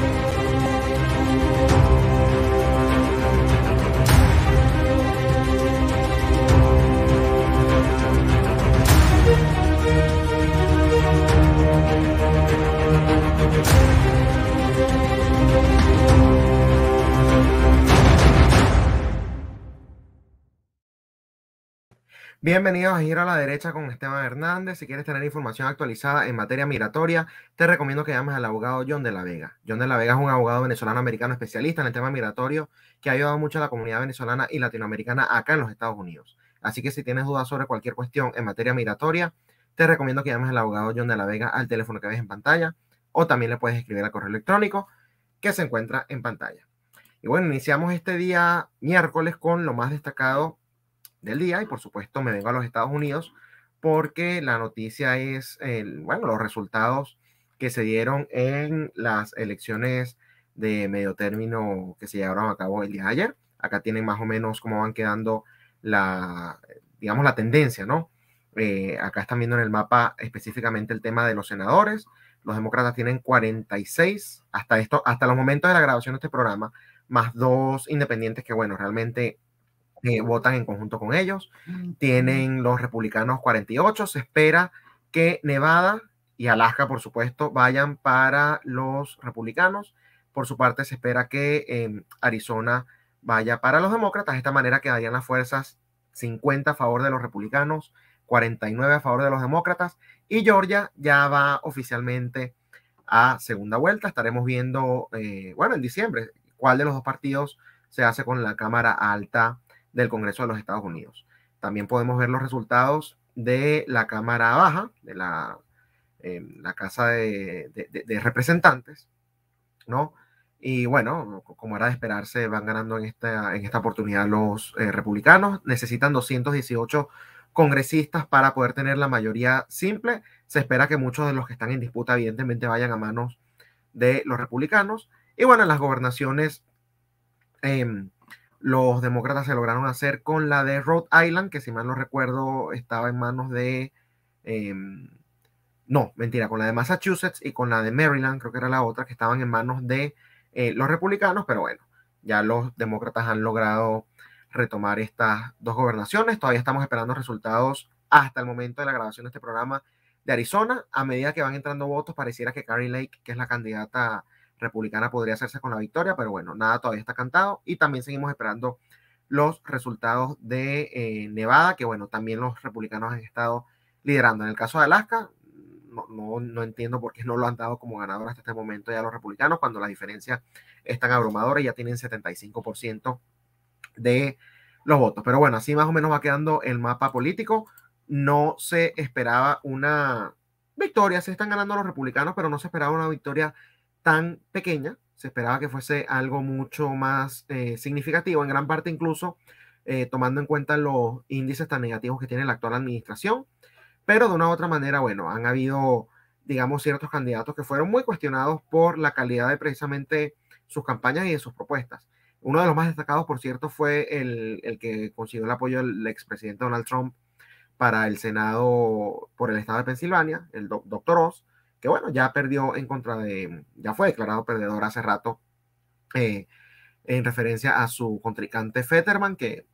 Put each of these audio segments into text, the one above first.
Thank you. Bienvenidos a ir a la Derecha con Esteban Hernández. Si quieres tener información actualizada en materia migratoria, te recomiendo que llames al abogado John de la Vega. John de la Vega es un abogado venezolano-americano especialista en el tema migratorio que ha ayudado mucho a la comunidad venezolana y latinoamericana acá en los Estados Unidos. Así que si tienes dudas sobre cualquier cuestión en materia migratoria, te recomiendo que llames al abogado John de la Vega al teléfono que ves en pantalla o también le puedes escribir al correo electrónico que se encuentra en pantalla. Y bueno, iniciamos este día miércoles con lo más destacado del día y por supuesto me vengo a los Estados Unidos porque la noticia es, bueno, los resultados que se dieron en las elecciones de medio término que se llevaron a cabo el día ayer. Acá tienen más o menos cómo van quedando la, digamos, la tendencia, ¿no? Eh, acá están viendo en el mapa específicamente el tema de los senadores. Los demócratas tienen 46 hasta, esto, hasta los momentos de la grabación de este programa, más dos independientes que, bueno, realmente eh, votan en conjunto con ellos. Tienen los republicanos 48. Se espera que Nevada y Alaska, por supuesto, vayan para los republicanos. Por su parte, se espera que em, Arizona vaya para los demócratas. De esta manera quedarían las fuerzas 50 a favor de los republicanos, 49 a favor de los demócratas. Y Georgia ya va oficialmente a segunda vuelta. Estaremos viendo, eh, bueno, en diciembre, cuál de los dos partidos se hace con la Cámara Alta del Congreso de los Estados Unidos. También podemos ver los resultados de la Cámara Baja, de la, em, la Casa de, Representantes, ¿no? Y bueno, como era de esperarse, van ganando en esta, en esta oportunidad los eh, republicanos. Necesitan 218 congresistas para poder tener la mayoría simple. Se espera que muchos de los que están en disputa, evidentemente, vayan a manos de los republicanos. Y bueno, las gobernaciones em, los demócratas se lograron hacer con la de Rhode Island, que si mal no recuerdo estaba en manos de... Em, no, mentira, con la de Massachusetts y con la de Maryland, creo que era la otra, que estaban en manos de eh, los republicanos, pero bueno, ya los demócratas han logrado retomar estas dos gobernaciones. Todavía estamos esperando resultados hasta el momento de la grabación de este programa de Arizona. A medida que van entrando votos, pareciera que Carrie Lake, que es la candidata Republicana podría hacerse con la victoria, pero bueno, nada todavía está cantado y también seguimos esperando los resultados de eh, Nevada, que bueno, también los republicanos han estado liderando. En el caso de Alaska, no, no, no, entiendo por qué no lo han dado como ganador hasta este momento ya los republicanos, cuando las diferencias están abrumadoras y ya tienen 75% de los votos. Pero bueno, así más o menos va quedando el mapa político. No se esperaba una victoria, se están ganando los republicanos, pero no se esperaba una victoria tan pequeña, se esperaba que fuese algo mucho más eh, significativo, en gran parte incluso eh, tomando en cuenta los índices tan negativos que tiene la actual administración, pero de una u otra manera, bueno, han habido, digamos, ciertos candidatos que fueron muy cuestionados por la calidad de precisamente sus campañas y de sus propuestas. Uno de los más destacados, por cierto, fue el, que consiguió el apoyo del expresidente Donald Trump para el Senado por el estado de Pensilvania, el doctor Oz, que bueno, ya perdió en contra de, ya fue declarado perdedor hace rato eh, en referencia a su contrincante Fetterman, que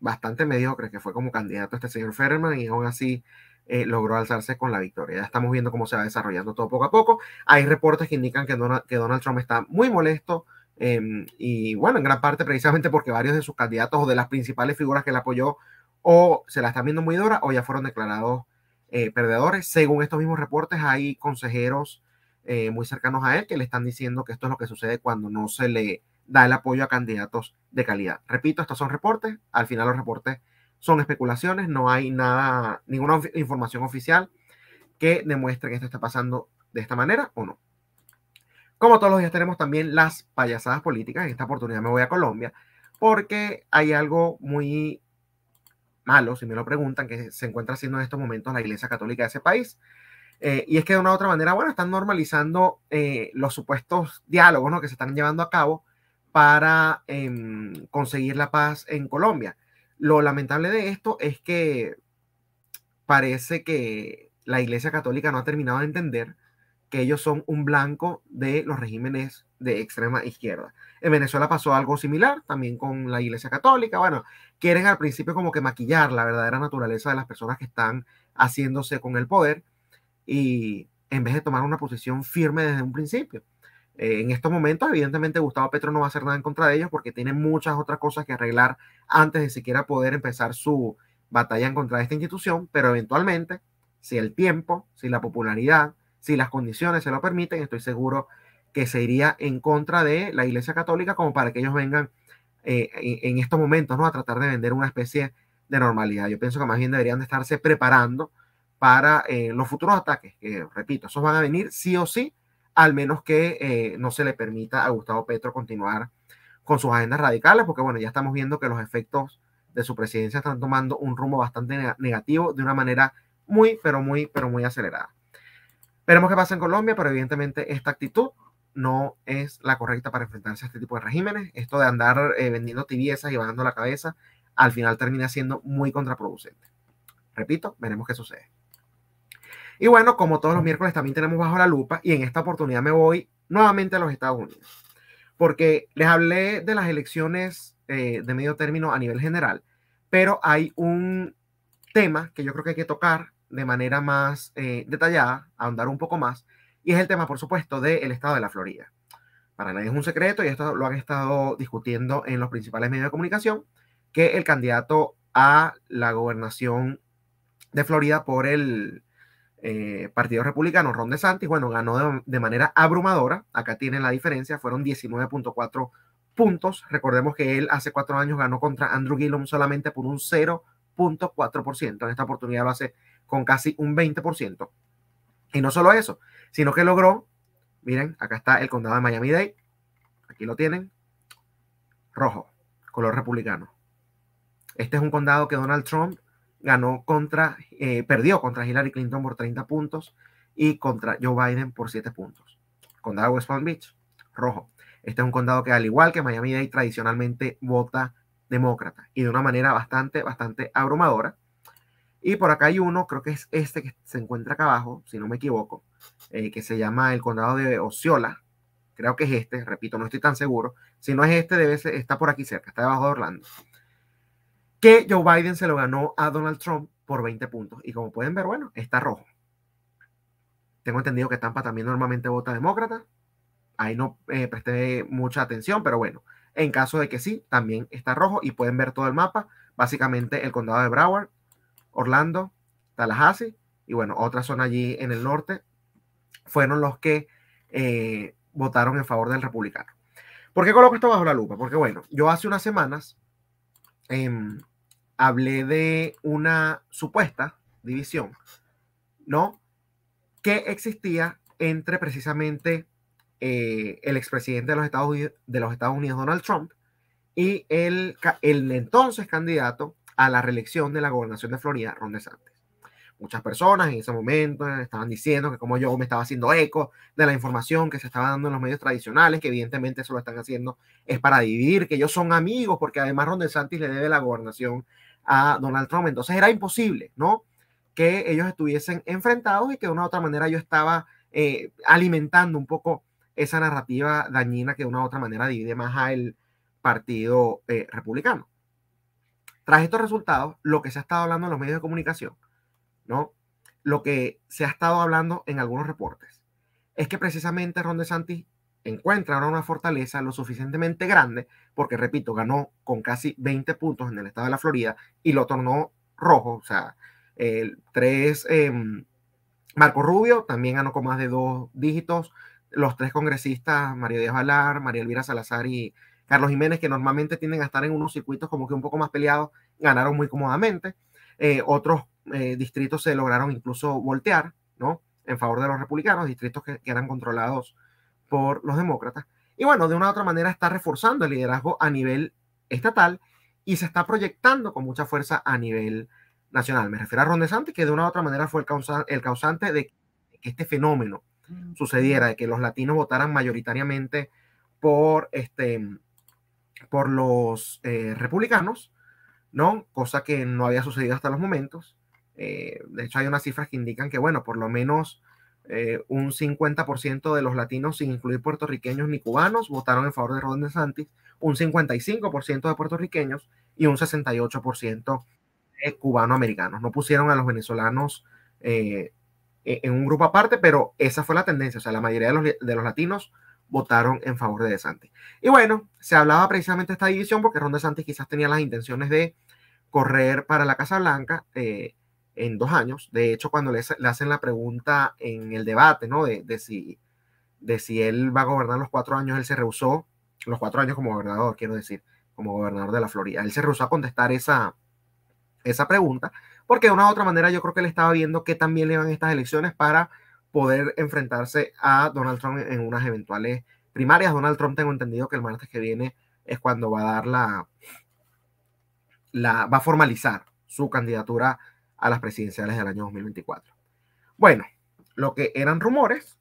bastante mediocre, que fue como candidato este señor Fetterman y aún así eh, logró alzarse con la victoria. Ya estamos viendo cómo se va desarrollando todo poco a poco. Hay reportes que indican que Donald, Trump está muy molesto em, y bueno, en gran parte precisamente porque varios de sus candidatos o de las principales figuras que le apoyó o se la están viendo muy dura o ya fueron declarados eh, perdedores. Según estos mismos reportes, hay consejeros eh, muy cercanos a él que le están diciendo que esto es lo que sucede cuando no se le da el apoyo a candidatos de calidad. Repito, estos son reportes. Al final los reportes son especulaciones. No hay nada, ninguna información oficial que demuestre que esto está pasando de esta manera o no. Como todos los días tenemos también las payasadas políticas. En esta oportunidad me voy a Colombia porque hay algo muy malo, si me lo preguntan, que se encuentra haciendo en estos momentos la Iglesia Católica de ese país. Eh, y es que de una u otra manera, bueno, están normalizando eh, los supuestos diálogos ¿no? que se están llevando a cabo para em, conseguir la paz en Colombia. Lo lamentable de esto es que parece que la Iglesia Católica no ha terminado de entender que ellos son un blanco de los regímenes de extrema izquierda. En Venezuela pasó algo similar, también con la Iglesia Católica. Bueno, quieren al principio como que maquillar la verdadera naturaleza de las personas que están haciéndose con el poder y en vez de tomar una posición firme desde un principio. Eh, en estos momentos, evidentemente, Gustavo Petro no va a hacer nada en contra de ellos porque tiene muchas otras cosas que arreglar antes de siquiera poder empezar su batalla en contra de esta institución, pero eventualmente, si el tiempo, si la popularidad, si las condiciones se lo permiten, estoy seguro que se iría en contra de la Iglesia Católica como para que ellos vengan eh, en estos momentos ¿no? a tratar de vender una especie de normalidad. Yo pienso que más bien deberían de estarse preparando para eh, los futuros ataques, repito, esos van a venir sí o sí, al menos que eh, no se le permita a Gustavo Petro continuar con sus agendas radicales, porque bueno, ya estamos viendo que los efectos de su presidencia están tomando un rumbo bastante negativo de una manera muy, pero muy, pero muy acelerada. Veremos qué pasa en Colombia, pero evidentemente esta actitud no es la correcta para enfrentarse a este tipo de regímenes. Esto de andar eh, vendiendo tibiezas y bajando la cabeza, al final termina siendo muy contraproducente. Repito, veremos qué sucede. Y bueno, como todos los miércoles también tenemos bajo la lupa y en esta oportunidad me voy nuevamente a los Estados Unidos, porque les hablé de las elecciones eh, de medio término a nivel general, pero hay un tema que yo creo que hay que tocar de manera más eh, detallada, ahondar un poco más, y es el tema, por supuesto, del estado de la Florida. Para nadie es un secreto, y esto lo han estado discutiendo en los principales medios de comunicación, que el candidato a la gobernación de Florida por el eh, Partido Republicano, Ron DeSantis, bueno, ganó de, manera abrumadora, acá tienen la diferencia, fueron 19.4 puntos, recordemos que él hace cuatro años ganó contra Andrew Gillum solamente por un 0.4%, en esta oportunidad lo hace con casi un 20%. Y no solo eso, sino que logró, miren, acá está el condado de Miami-Dade, aquí lo tienen, rojo, color republicano. Este es un condado que Donald Trump ganó contra, eh, perdió contra Hillary Clinton por 30 puntos y contra Joe Biden por 7 puntos. Condado de West Palm Beach, rojo. Este es un condado que, al igual que Miami-Dade, tradicionalmente vota demócrata y de una manera bastante, bastante abrumadora. Y por acá hay uno, creo que es este que se encuentra acá abajo, si no me equivoco, eh, que se llama el condado de Osceola. Creo que es este, repito, no estoy tan seguro. Si no es este, debe ser, está por aquí cerca, está debajo de Orlando. Que Joe Biden se lo ganó a Donald Trump por 20 puntos. Y como pueden ver, bueno, está rojo. Tengo entendido que Tampa también normalmente vota demócrata. Ahí no eh, presté mucha atención, pero bueno, en caso de que sí, también está rojo y pueden ver todo el mapa. Básicamente el condado de Broward Orlando, Tallahassee y bueno, otras son allí en el norte, fueron los que eh, votaron en favor del republicano. ¿Por qué coloco esto bajo la lupa? Porque bueno, yo hace unas semanas em, hablé de una supuesta división, ¿no? Que existía entre precisamente eh, el expresidente de los, Estados Unidos, de los Estados Unidos, Donald Trump, y el, el entonces candidato a la reelección de la gobernación de Florida, Ron DeSantis. Muchas personas en ese momento estaban diciendo que como yo me estaba haciendo eco de la información que se estaba dando en los medios tradicionales, que evidentemente eso lo están haciendo es para dividir, que ellos son amigos, porque además Ron DeSantis le debe la gobernación a Donald Trump. Entonces era imposible, ¿no? Que ellos estuviesen enfrentados y que de una u otra manera yo estaba eh, alimentando un poco esa narrativa dañina que de una u otra manera divide más al partido eh, republicano. Tras estos resultados, lo que se ha estado hablando en los medios de comunicación, ¿no? Lo que se ha estado hablando en algunos reportes, es que precisamente Ron DeSantis encuentra ahora una fortaleza lo suficientemente grande, porque repito, ganó con casi 20 puntos en el estado de la Florida y lo tornó rojo, o sea, el 3 em, Marco Rubio también ganó con más de dos dígitos, los tres congresistas, María Díaz Valar, María Elvira Salazar y Carlos Jiménez, que normalmente tienden a estar en unos circuitos como que un poco más peleados, ganaron muy cómodamente. Eh, otros eh, distritos se lograron incluso voltear, ¿no? En favor de los republicanos, distritos que, eran controlados por los demócratas. Y bueno, de una u otra manera está reforzando el liderazgo a nivel estatal y se está proyectando con mucha fuerza a nivel nacional. Me refiero a Ron DeSantis, que de una u otra manera fue el, el causante de que este fenómeno mm. sucediera, de que los latinos votaran mayoritariamente por este por los eh, republicanos, ¿no? Cosa que no había sucedido hasta los momentos. Eh, de hecho, hay unas cifras que indican que, bueno, por lo menos eh, un 50% de los latinos, sin incluir puertorriqueños ni cubanos, votaron en favor de Ron DeSantis, un 55% de puertorriqueños y un 68% de cubanoamericanos. No pusieron a los venezolanos e-, en un grupo aparte, pero esa fue la tendencia. O sea, la mayoría de los, de los latinos votaron en favor de DeSantis. Y bueno, se hablaba precisamente de esta división porque Ron DeSantis quizás tenía las intenciones de correr para la Casa Blanca eh, en dos años. De hecho, cuando le, hacen la pregunta en el debate, ¿no? De, si, de si él va a gobernar los cuatro años, él se rehusó, los cuatro años como gobernador, quiero decir, como gobernador de la Florida. Él se rehusó a contestar esa, esa pregunta porque de una u otra manera yo creo que él estaba viendo que también le van estas elecciones para poder enfrentarse a Donald Trump en unas eventuales primarias. Donald Trump tengo entendido que el martes que viene es cuando va a dar la, la va a formalizar su candidatura a las presidenciales del año 2024. Bueno, lo que eran rumores,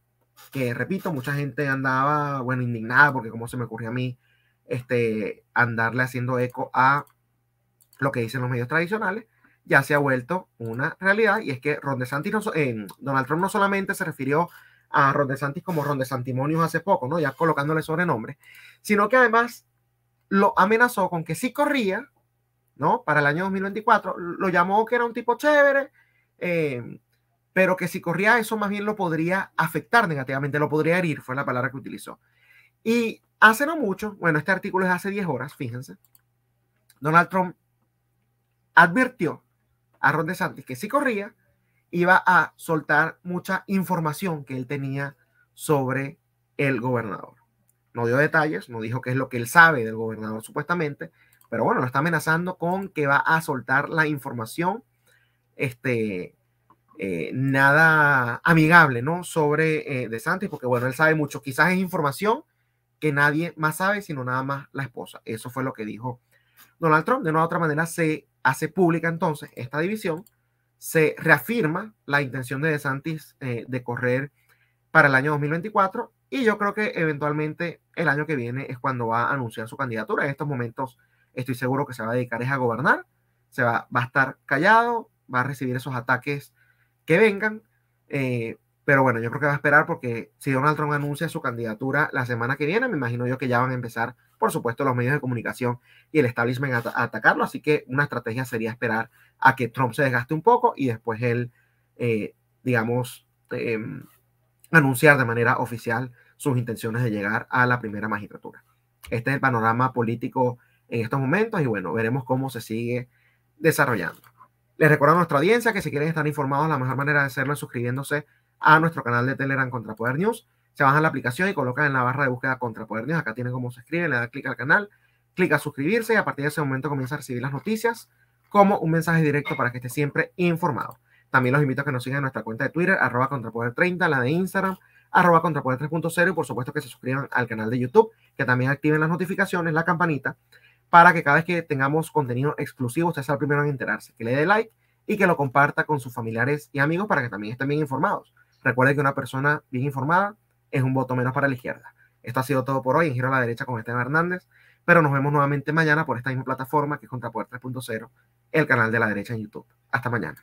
que repito, mucha gente andaba, bueno, indignada porque como se me ocurrió a mí, este, andarle haciendo eco a lo que dicen los medios tradicionales, ya se ha vuelto una realidad y es que Ron DeSantis eh, Donald Trump no solamente se refirió a Ron DeSantis como Ron hace poco, ¿no? ya colocándole sobrenombre, sino que además lo amenazó con que si corría, ¿no? Para el año 2024, lo llamó que era un tipo chévere, eh, pero que si corría eso más bien lo podría afectar negativamente, lo podría herir, fue la palabra que utilizó. Y hace no mucho, bueno, este artículo es hace 10 horas, fíjense, Donald Trump advirtió a Ron DeSantis, que sí corría, iba a soltar mucha información que él tenía sobre el gobernador. No dio detalles, no dijo qué es lo que él sabe del gobernador supuestamente, pero bueno, lo está amenazando con que va a soltar la información, este, eh, nada amigable, ¿no? Sobre de eh, DeSantis, porque bueno, él sabe mucho, quizás es información que nadie más sabe, sino nada más la esposa. Eso fue lo que dijo Donald Trump. De una u otra manera se hace pública entonces esta división, se reafirma la intención de DeSantis eh, de correr para el año 2024 y yo creo que eventualmente el año que viene es cuando va a anunciar su candidatura. En estos momentos estoy seguro que se va a dedicar es a gobernar, se va, va a estar callado, va a recibir esos ataques que vengan, eh, pero bueno, yo creo que va a esperar porque si Donald Trump anuncia su candidatura la semana que viene, me imagino yo que ya van a empezar, por supuesto, los medios de comunicación y el establishment a, atacarlo. Así que una estrategia sería esperar a que Trump se desgaste un poco y después él, eh, digamos, em, anunciar de manera oficial sus intenciones de llegar a la primera magistratura. Este es el panorama político en estos momentos y bueno, veremos cómo se sigue desarrollando. Les recuerdo a nuestra audiencia que si quieren estar informados, la mejor manera de hacerlo es suscribiéndose a nuestro canal de Telegram Contrapoder News. Se bajan la aplicación y colocan en la barra de búsqueda Contrapoder News. Acá tienen cómo se escribe, le dan clic al canal, clic a suscribirse y a partir de ese momento comienza a recibir las noticias como un mensaje directo para que esté siempre informado. También los invito a que nos sigan en nuestra cuenta de Twitter, arroba contrapoder30, la de Instagram, arroba contrapoder 3.0 y por supuesto que se suscriban al canal de YouTube, que también activen las notificaciones, la campanita, para que cada vez que tengamos contenido exclusivo, usted sea el primero en enterarse, que le dé like y que lo comparta con sus familiares y amigos para que también estén bien informados. Recuerde que una persona bien informada es un voto menos para la izquierda. Esto ha sido todo por hoy en Giro a la Derecha con Esteban Hernández, pero nos vemos nuevamente mañana por esta misma plataforma que es Contrapoder 3.0, el canal de la derecha en YouTube. Hasta mañana.